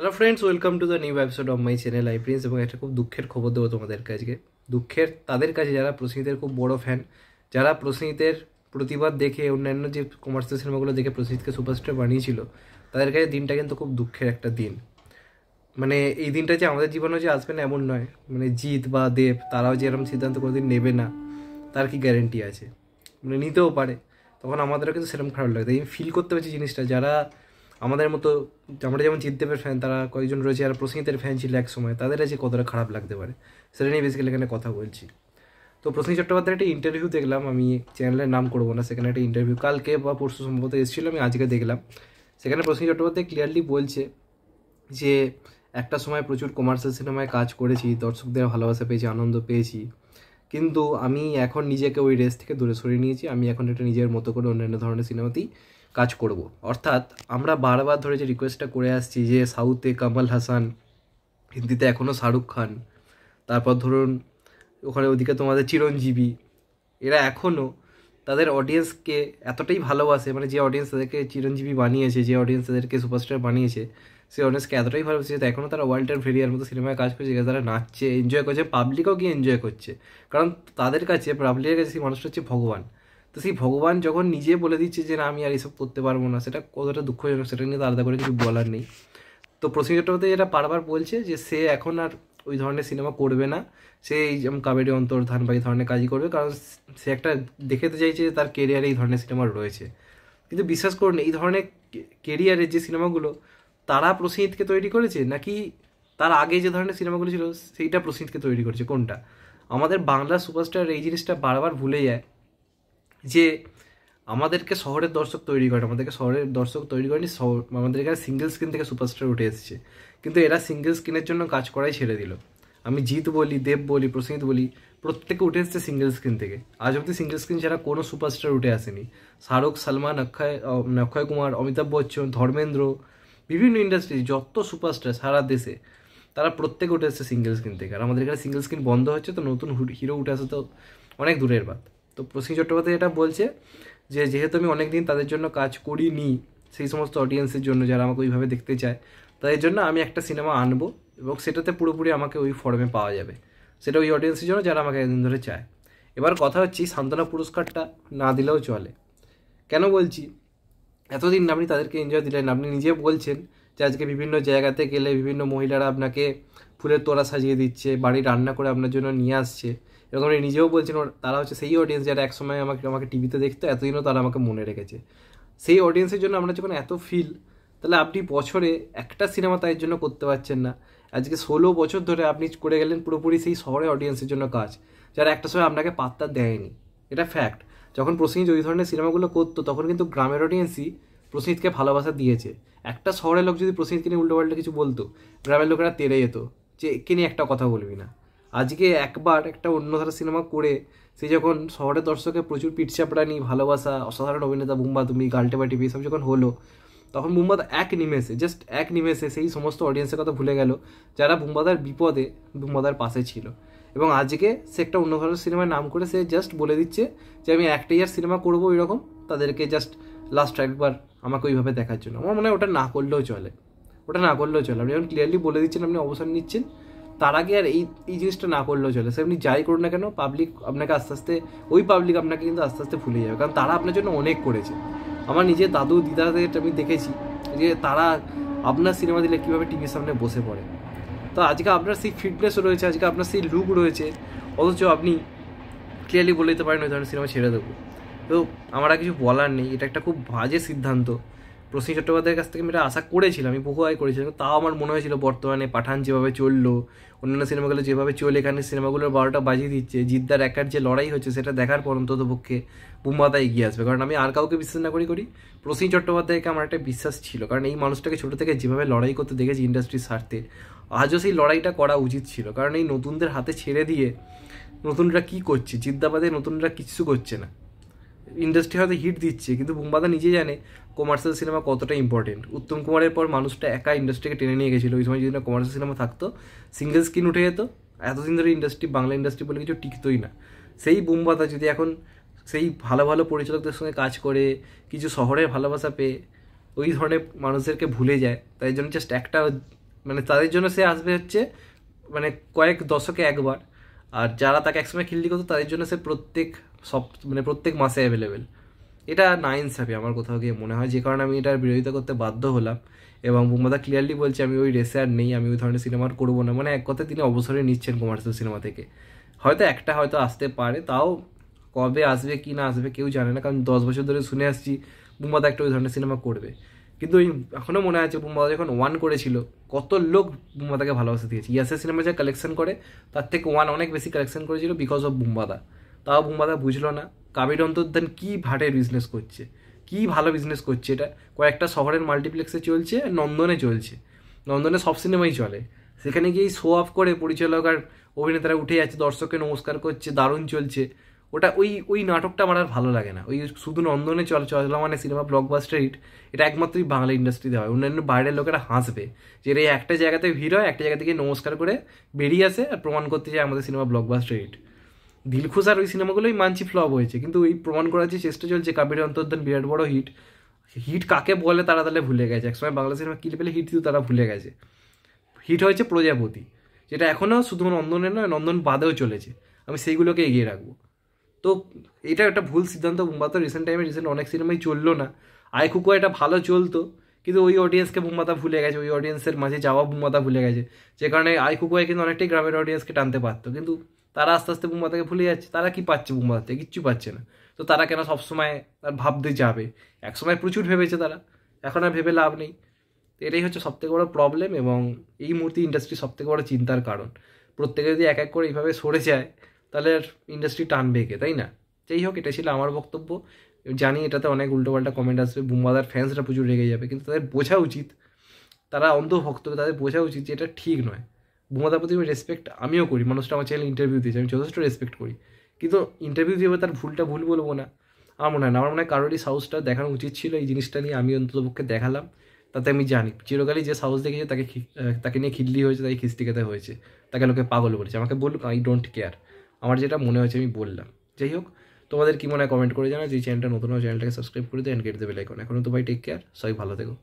hello friends welcome to the new episode of my channel I Prince এবং একটা খুব দুঃখের খবর দেবো তোমাদের কাছে দুঃখের তাদের কাছে যারা প্রসেনজিতের খুব বড় ফ্যান যারা প্রসেনজিতের প্রতিবাদ দেখে অন্যান্য যে কমার্সিয়াল সিনেমাগুলো দেখে প্রসেনজিৎকে সুপারস্টার বানিয়েছিল তাদের কাছে দিনটা কিন্তু খুব দুঃখের একটা দিন মানে এই দিনটা যে আমাদের জীবনেও যে আসবে না এমন নয় মানে জিত বা দেব তারাও যে এরকম সিদ্ধান্ত কোনোদিন নেবে না তার কি গ্যারেন্টি আছে মানে নিতেও পারে তখন আমাদেরও কিন্তু সেরকম খারাপ লাগে তাই আমি ফিল করতে পারছি জিনিসটা যারা আমাদের মতো আমরা যেমন চিত্তেপের ফ্যান তারা কয়েকজন রয়েছে আর প্রসেনজিতের ফ্যান ছিল এক সময় তাদের যে কতটা খারাপ লাগতে পারে সেটা নিয়ে বেসিক্যালি এখানে কথা বলছি তো প্রসেন চট্টোপাধ্যায় একটা ইন্টারভিউ দেখলাম আমি চ্যানেলের নাম করবো না সেখানে একটা ইন্টারভিউ কালকে বা পরশু সম্ভবত এসেছিলো আমি আজকে দেখলাম সেখানে প্রসেন চট্টোপাধ্যায় ক্লিয়ারলি বলছে যে একটা সময় প্রচুর কমার্শিয়াল সিনেমায় কাজ করেছি দর্শকদের ভালোবাসা পেয়েছি আনন্দ পেয়েছি কিন্তু আমি এখন নিজেকে ওই রেস থেকে দূরে সরিয়ে নিয়েছি আমি এখন এটা নিজের মতো করে অন্যান্য ধরনের সিনেমাতেই কাজ করব অর্থাৎ আমরা বারবার ধরে যে রিকোয়েস্টটা করে আসছি যে সাউথে কামাল হাসান হিন্দিতে এখনও শাহরুখ খান তারপর ধরুন ওখানে ওদিকে তোমাদের চিরঞ্জীবী এরা এখনও তাদের অডিয়েন্সকে এতটাই ভালোবাসে মানে যে অডিয়েন্স তাদেরকে চিরঞ্জীবী বানিয়েছে যে অডিয়েন্স তাদেরকে সুপারস্টার বানিয়েছে সে অনেস্টকে এতটাই ভালো তো এখনও তারা ওয়ার্ল্ডের ভেরিয়ার মতো সিনেমায় কাজ করছে যেখানে তারা নাচছে এনজয় করছে পাবলিকও গিয়ে এনজয় করছে কারণ তাদের কাছে পাবলিকের কাছে সেই মানুষটা হচ্ছে ভগবান তো সেই ভগবান যখন নিজে বলে দিচ্ছে যে না আমি আর এইসব করতে পারবো না সেটা কতটা দুঃখজনক সেটা নিয়ে আলাদা করে কিছু বলার নেই তো প্রসেন চট্টোপাধ্যায় যেটা বারবার বলছে যে সে এখন আর ওই ধরনের সিনেমা করবে না সে এই যেমন কাবেরি অন্তর্ধান বা এই ধরনের কাজই করবে কারণ সে একটা দেখাতে চাইছে যে তার কেরিয়ারে এই ধরনের সিনেমা রয়েছে কিন্তু বিশ্বাস করুন এই ধরনের কেরিয়ারের যে সিনেমাগুলো তারা প্রসেনজিৎকে তৈরি করেছে নাকি তার আগে যে ধরনের সিনেমাগুলো ছিল সেইটা প্রসেনজিৎকে তৈরি করেছে কোনটা আমাদের বাংলা সুপারস্টার এই জিনিসটা বারবার ভুলে যায় যে আমাদেরকে শহরের দর্শক তৈরি করে আমাদেরকে শহরের দর্শক তৈরি করেনি শহর আমাদের এখানে সিঙ্গেল স্ক্রিন থেকে সুপারস্টার উঠে এসেছে কিন্তু এরা সিঙ্গেল স্ক্রিনের জন্য কাজ করাই ছেড়ে দিল আমি জিৎ বলি দেব বলি প্রসেনজিৎ বলি প্রত্যেকে উঠে এসছে সিঙ্গেল স্ক্রিন থেকে আজ অব্দি সিঙ্গেল স্ক্রিন ছাড়া কোনো সুপারস্টার উঠে আসেনি শাহরুখ সালমান অক্ষয় অক্ষয় কুমার অমিতাভ বচ্চন ধর্মেন্দ্র বিভিন্ন ইন্ডাস্ট্রি যত সুপারস্টার সারা দেশে তারা প্রত্যেকে উঠে আসছে সিঙ্গেল স্ক্রিন থেকে আর আমাদের এখানে সিঙ্গেল স্ক্রিন বন্ধ হচ্ছে তো নতুন হিরো উঠে আসে তো অনেক দূরের বাদ তো প্রসিং চট্টোপাধ্যায় এটা বলছে যে যেহেতু আমি অনেক দিন তাদের জন্য কাজ করিনি সেই সমস্ত অডিয়েন্সের জন্য যারা আমাকে ওইভাবে দেখতে চায় তাদের জন্য আমি একটা সিনেমা আনবো এবং সেটাতে পুরোপুরি আমাকে ওই ফর্মে পাওয়া যাবে সেটা ওই অডিয়েন্সের জন্য যারা আমাকে একদিন ধরে চায় এবার কথা হচ্ছে সান্ত্বনা পুরস্কারটা না দিলেও চলে কেন বলছি এতদিন আপনি তাদেরকে এনজয় দিলেন আপনি নিজে বলছেন যে আজকে বিভিন্ন জায়গাতে গেলে বিভিন্ন মহিলারা আপনাকে ফুলের তোরা সাজিয়ে দিচ্ছে বাড়ি রান্না করে আপনার জন্য নিয়ে আসছে এবং আপনি নিজেও বলছেন তারা হচ্ছে সেই অডিয়েন্স যারা একসময় আমাকে আমাকে টিভিতে দেখতো এতদিনও তারা আমাকে মনে রেখেছে সেই অডিয়েন্সের জন্য আপনার যখন এত ফিল তাহলে আপনি বছরে একটা সিনেমা তাই জন্য করতে পারছেন না আজকে ষোলো বছর ধরে আপনি করে গেলেন পুরোপুরি সেই শহরে অডিয়েন্সের জন্য কাজ যারা একটা সময় আপনাকে পাত্তা দেয়নি এটা ফ্যাক্ট যখন প্রসেনজিৎ ওই ধরনের সিনেমাগুলো করতো তখন কিন্তু গ্রামের অডিয়েন্সই প্রসেনজিৎকে ভালোবাসা দিয়েছে একটা শহরের লোক যদি প্রসেনজিৎকে নিয়ে উল্টোপাল্টা কিছু বলতো গ্রামের লোকেরা তেড়ে যেত যে কে নিয়ে একটা কথা বলবি না আজকে একবার একটা অন্য ধারা সিনেমা করে সে যখন শহরের দর্শকে প্রচুর পিটচাপড়ানি ভালোবাসা অসাধারণ অভিনেতা বুম্বা তুমি গালটে বাটি এসব যখন হলো তখন বুম্বাদা এক নিমেষে জাস্ট এক নিমেষে সেই সমস্ত অডিয়েন্সের কথা ভুলে গেল যারা বুম্বাদার বিপদে বুম্বাদার পাশে ছিল এবং আজকে সে একটা অন্য ধরনের সিনেমার নাম করে সে জাস্ট বলে দিচ্ছে যে আমি একটা ইয়ার সিনেমা করবো রকম তাদেরকে জাস্ট লাস্ট একবার আমাকে ওইভাবে দেখার জন্য আমার মনে হয় ওটা না করলেও চলে ওটা না করলেও চলে আপনি যেমন ক্লিয়ারলি বলে দিচ্ছেন আপনি অবসর নিচ্ছেন তার আগে আর এই এই জিনিসটা না করলেও চলে সে আপনি যাই করুন না কেন পাবলিক আপনাকে আস্তে আস্তে ওই পাবলিক আপনাকে কিন্তু আস্তে আস্তে ভুলে যাবে কারণ তারা আপনার জন্য অনেক করেছে আমার নিজের দাদু দিদাদের আমি দেখেছি যে তারা আপনার সিনেমা দিলে কীভাবে টিভির সামনে বসে পড়ে তো আজকে আপনার সেই ফিটনেসও রয়েছে আজকে আপনার সেই লুক রয়েছে অথচ আপনি ক্লিয়ারলি বলে দিতে পারেন ওই ধরনের সিনেমা ছেড়ে দেবো তো আমার আর কিছু বলার নেই এটা একটা খুব বাজে সিদ্ধান্ত প্রসী চট্টোপাধ্যায়ের কাছ থেকে আমি এটা আশা করেছিলাম আমি বহু আয় করেছিলাম তাও আমার মনে হয়েছিল বর্তমানে পাঠান যেভাবে চললো অন্যান্য সিনেমাগুলো যেভাবে চলে এখানে সিনেমাগুলোর বারোটা বাজিয়ে দিচ্ছে জিদ্দার একার যে লড়াই হচ্ছে সেটা দেখার পর অন্তত পক্ষে বুম্বাদা এগিয়ে আসবে কারণ আমি আর কাউকে বিশ্বাস না করি করি প্রসী চট্টোপাধ্যায়কে আমার একটা বিশ্বাস ছিল কারণ এই মানুষটাকে ছোটো থেকে যেভাবে লড়াই করতে দেখেছি ইন্ডাস্ট্রির স্বার্থে আজও সেই লড়াইটা করা উচিত ছিল কারণ এই নতুনদের হাতে ছেড়ে দিয়ে নতুনরা কি করছে জিদ্দাবাদে নতুনরা কিচ্ছু করছে না ইন্ডাস্ট্রি হয়তো হিট দিচ্ছে কিন্তু বুম্বাদা নিজে জানে কমার্শিয়াল সিনেমা কতটা ইম্পর্টেন্ট উত্তম কুমারের পর মানুষটা একা ইন্ডাস্ট্রিকে টেনে নিয়ে গেছিলো ওই সময় যদি না কমার্শিয়াল সিনেমা থাকতো সিঙ্গেল স্ক্রিন উঠে যেত এতদিন ধরে ইন্ডাস্ট্রি বাংলা ইন্ডাস্ট্রি বলে কিছু টিকতোই না সেই বুমবাদা যদি এখন সেই ভালো ভালো পরিচালকদের সঙ্গে কাজ করে কিছু শহরের ভালোবাসা পেয়ে ওই ধরনের মানুষদেরকে ভুলে যায় তাই জন্য জাস্ট একটা মানে তাদের জন্য সে আসবে হচ্ছে মানে কয়েক দশকে একবার আর যারা তাকে একসময় খিল্লি করতো তাদের জন্য সে প্রত্যেক সব মানে প্রত্যেক মাসে অ্যাভেলেবেল এটা না সাপে আমার কোথাও গিয়ে মনে হয় যে কারণে আমি এটার বিরোধিতা করতে বাধ্য হলাম এবং বুমাদা ক্লিয়ারলি বলছে আমি ওই রেসে আর নেই আমি ওই ধরনের সিনেমা করবো না মানে এক কথায় তিনি অবসরে নিচ্ছেন কমার্শিয়াল সিনেমা থেকে হয়তো একটা হয়তো আসতে পারে তাও কবে আসবে কি না আসবে কেউ জানে না কারণ দশ বছর ধরে শুনে আসছি বুমাদা একটা ওই ধরনের সিনেমা করবে কিন্তু ওই এখনও মনে আছে বুমাদা যখন ওয়ান করেছিল কত লোক বুমাদাকে ভালোবাসা দিয়েছে ইয়াসের সিনেমা যা কালেকশন করে তার থেকে ওয়ান অনেক বেশি কালেকশন করেছিল বিকজ অফ বুম্বাদা তাও বোমাদা বুঝলো না কাবির অন্তর্ধান কী ভাটের বিজনেস করছে কী ভালো বিজনেস করছে এটা কয়েকটা শহরের মাল্টিপ্লেক্সে চলছে নন্দনে চলছে নন্দনে সব সিনেমাই চলে সেখানে গিয়েই শো অফ করে পরিচালক আর অভিনেতারা উঠে যাচ্ছে দর্শককে নমস্কার করছে দারুণ চলছে ওটা ওই ওই নাটকটা আমার আর ভালো লাগে না ওই শুধু নন্দনে চল চলা মানে সিনেমা ব্লকবাস্টার হিট এটা একমাত্রই বাংলা ইন্ডাস্ট্রিতে হয় অন্যান্য বাইরের লোকেরা হাসবে যে এই একটা জায়গাতে ভিড় হয় একটা জায়গা থেকে নমস্কার করে বেরিয়ে আসে আর প্রমাণ করতে যায় আমাদের সিনেমা ব্লকবাস্টার হিট দিলখুশার ওই সিনেমাগুলোই মানছি ফ্লপ হয়েছে কিন্তু এই প্রমাণ করার যে চেষ্টা চলছে কাবির অন্তর্ধান বিরাট বড় হিট হিট কাকে বলে তারা তাহলে ভুলে গেছে একসময় বাংলা সিনেমা কী পেলে হিট দিত তারা ভুলে গেছে হিট হয়েছে প্রজাপতি যেটা এখনও শুধু নন্দনের নয় নন্দন বাদেও চলেছে আমি সেইগুলোকে এগিয়ে রাখবো তো এটা একটা ভুল সিদ্ধান্ত বোম্বাতো রিসেন্ট টাইমে রিসেন্ট অনেক সিনেমাই চললো না আয় কুকু এটা ভালো চলতো কিন্তু ওই অডিয়েন্সকে বোম্বাতা ভুলে গেছে ওই অডিয়েন্সের মাঝে যাওয়া বোম্বাতা ভুলে গেছে যে কারণে আই কুকুয়াই কিন্তু অনেকটাই গ্রামের অডিয়েন্সকে টানতে পারতো কিন্তু তারা আস্তে আস্তে বুম্বাদাকে ভুলে যাচ্ছে তারা কি পাচ্ছে বুম্বাদার থেকে কিচ্ছু পাচ্ছে না তো তারা কেন সবসময় তার ভাবতে যাবে একসময় প্রচুর ভেবেছে তারা এখন আর ভেবে লাভ নেই এটাই হচ্ছে সবথেকে বড়ো প্রবলেম এবং এই মুহূর্তে ইন্ডাস্ট্রি সবথেকে বড় চিন্তার কারণ প্রত্যেকে যদি এক এক করে এইভাবে সরে যায় তাহলে ইন্ডাস্ট্রি টানবে কে তাই না যাই হোক এটা ছিল আমার বক্তব্য জানি এটাতে অনেক উল্টোপাল্টা কমেন্ট আসবে বুম্বাদার ফ্যান্সরা প্রচুর রেগে যাবে কিন্তু তাদের বোঝা উচিত তারা অন্ধভক্ত তাদের বোঝা উচিত যে এটা ঠিক নয় মমতার প্রতি রেসপেক্ট আমিও করি মানুষটা আমার চ্যানেল ইন্টারভিউ দিয়েছে আমি যথেষ্ট রেসপেক্ট করি কিন্তু ইন্টারভিউ দিয়ে তার ভুলটা ভুল বলবো না আমার মনে হয় না আমার মনে হয় কারোরই সাহসটা দেখানো উচিত ছিল এই জিনিসটা নিয়ে আমি অন্ততপক্ষে দেখালাম তাতে আমি জানি চিরকালই যে সাহস দেখেছে তাকে তাকে নিয়ে খিল্লি হয়েছে তাকে খিস্তি খেতে হয়েছে তাকে লোকে পাগল বলেছে আমাকে বলুক আই ডোন্ট কেয়ার আমার যেটা মনে হয়েছে আমি বললাম যাই হোক তোমাদের কি মনে হয় কমেন্ট করে জানা যে চ্যানেলটা নতুন চ্যানেলটাকে সাবস্ক্রাইব করে দেয় অ্যান্ড গেট দেবে লাইক এখন তো ভাই টেক কেয়ার সবাই ভালো থেকো